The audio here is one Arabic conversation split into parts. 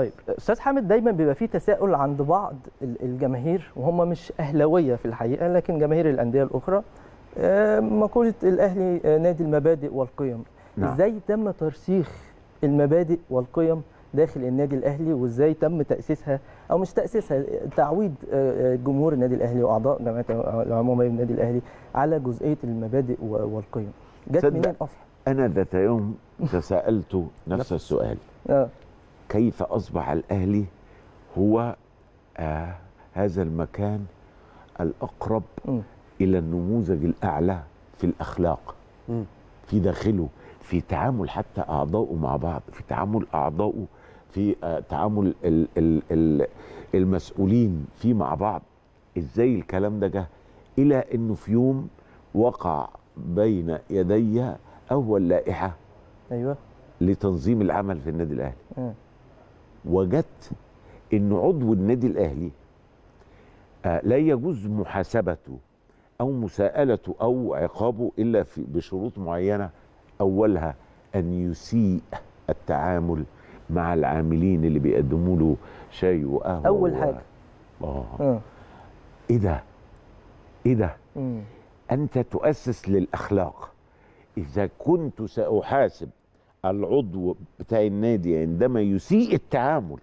طيب استاذ حامد دايما بيبقى فيه تساؤل عند بعض الجماهير وهم مش اهلاويه في الحقيقه لكن جماهير الانديه الاخرى آه، مقوله الاهلي آه، نادي المبادئ والقيم نعم. ازاي تم ترسيخ المبادئ والقيم داخل النادي الاهلي وازاي تم تاسيسها او مش تاسيسها تعويض آه، جمهور النادي الاهلي واعضاء جمعيه العموميه النادي الاهلي على جزئيه المبادئ والقيم جت منين اصلا انا ذات يوم تساءلت نفس السؤال آه. كيف أصبح الأهلي هو آه هذا المكان الأقرب م. إلى النموذج الأعلى في الأخلاق م. في داخله في تعامل حتى أعضاؤه مع بعض في تعامل أعضاؤه في آه تعامل الـ الـ الـ المسؤولين فيه مع بعض إزاي الكلام ده جه إلى أنه في يوم وقع بين يدي أول لائحة أيوة لتنظيم العمل في النادي الأهلي وجدت ان عضو النادي الاهلي آه، لا يجوز محاسبته او مساءلته او عقابه الا في بشروط معينه اولها ان يسيء التعامل مع العاملين اللي بيقدموا له شاي وقهوه اول حاجه آه. اه ايه ده ايه ده انت تؤسس للاخلاق اذا كنت ساحاسب العضو بتاع النادي يعني عندما يسيء التعامل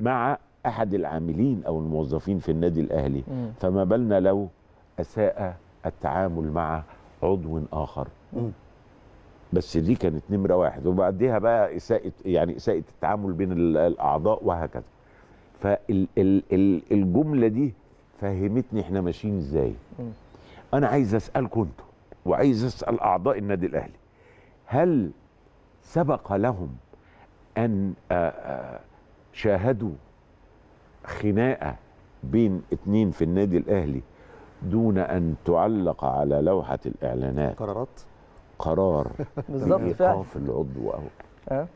مع احد العاملين او الموظفين في النادي الاهلي م. فما بالنا لو اساء التعامل مع عضو اخر م. بس دي كانت نمره واحد وبعديها بقى اساءه يعني اساءه التعامل بين الاعضاء وهكذا فالجمله دي فهمتني احنا ماشيين ازاي انا عايز اسالكم انتوا وعايز اسال اعضاء النادي الاهلي هل سبق لهم أن آه، آه، شاهدوا خناقة بين اثنين في النادي الأهلي دون أن تعلق على لوحة الإعلانات قرارات قرار بالظبط ايقاف العضو أو أه؟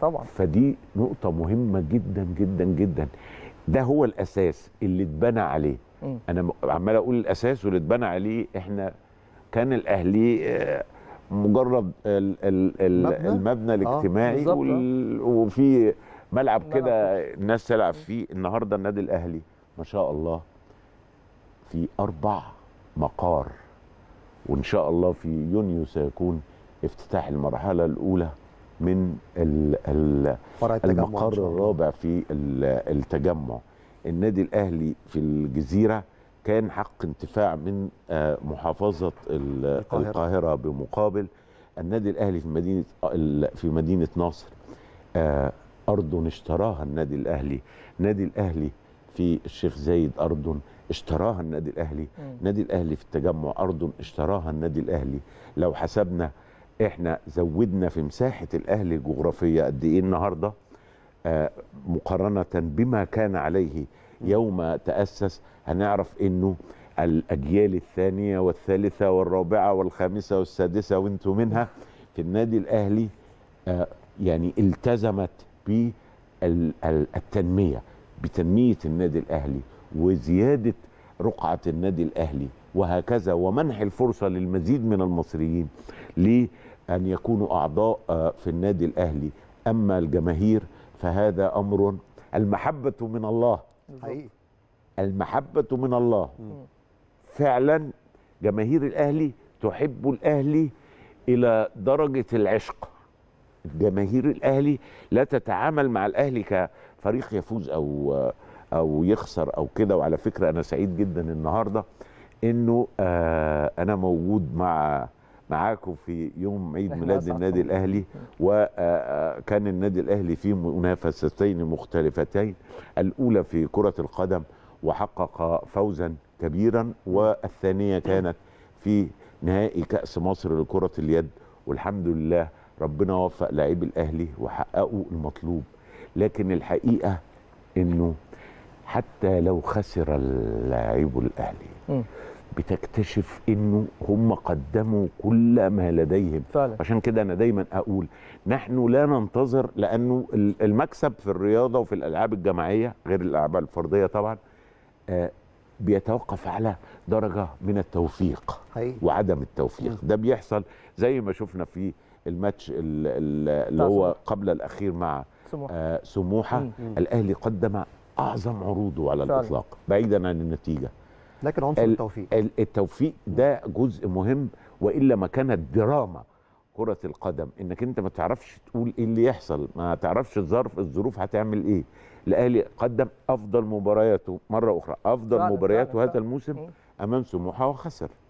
طبعا فدي نقطة مهمة جدا جدا جدا ده هو الأساس اللي اتبنى عليه أنا عمال أقول الأساس واللي اتبنى عليه إحنا كان الأهلي آه، مجرد الـ الـ ال مبنى. المبنى آه، الاجتماعي آه. وال... وفي ملعب كده الناس تلعب فيه النهارده النادي الاهلي ما شاء الله في اربع مقار وان شاء الله في يونيو سيكون افتتاح المرحله الاولى من الـ الـ المقر الرابع في التجمع النادي الاهلي في الجزيره كان حق انتفاع من آه، محافظه القاهره, القاهرة بمقابل النادي الاهلي في مدينه في مدينه نصر ارض آه، اشتراها النادي الاهلي نادي الاهلي في الشيخ زايد ارض اشتراها النادي الاهلي نادي الاهلي في التجمع ارض اشتراها النادي الاهلي لو حسبنا احنا زودنا في مساحه الاهلي الجغرافيه قد ايه النهارده آه، مقارنه بما كان عليه يوم تأسس هنعرف أنه الأجيال الثانية والثالثة والرابعة والخامسة والسادسة وانتم منها في النادي الأهلي آه، يعني التزمت بالتنمية بتنمية النادي الأهلي وزيادة رقعة النادي الأهلي وهكذا ومنح الفرصة للمزيد من المصريين لأن يكونوا أعضاء آه، في النادي الأهلي أما الجماهير فهذا أمر المحبة من الله حقيقي المحبة من الله مم. فعلا جماهير الأهلي تحب الأهلي إلى درجة العشق جماهير الأهلي لا تتعامل مع الأهلي كفريق يفوز أو أو يخسر أو كده وعلى فكرة أنا سعيد جدا النهاردة إنه آه أنا موجود مع معاكم في يوم عيد ميلاد النادي الاهلي وكان النادي الاهلي في منافستين مختلفتين الاولى في كره القدم وحقق فوزا كبيرا والثانيه كانت في نهائي كاس مصر لكره اليد والحمد لله ربنا وفق لاعبي الاهلي وحققوا المطلوب لكن الحقيقه انه حتى لو خسر اللاعب الاهلي بتكتشف انه هم قدموا كل ما لديهم فعلا. عشان كده انا دايما اقول نحن لا ننتظر لانه المكسب في الرياضه وفي الالعاب الجماعيه غير الالعاب الفرديه طبعا آه بيتوقف على درجه من التوفيق هي. وعدم التوفيق م. ده بيحصل زي ما شفنا في الماتش اللي هو قبل الاخير مع سموحه, آه سموحة. الاهلي قدم اعظم عروضه على فعلا. الاطلاق بعيدا عن النتيجه لكن عنصر التوفيق التوفيق ده جزء مهم والا ما كانت دراما كرة القدم انك انت ما تعرفش تقول ايه اللي يحصل ما تعرفش الظرف الظروف هتعمل ايه الاهلي قدم افضل مبارياته مره اخرى افضل مبارياته هذا الموسم إيه؟ امام سموحه وخسر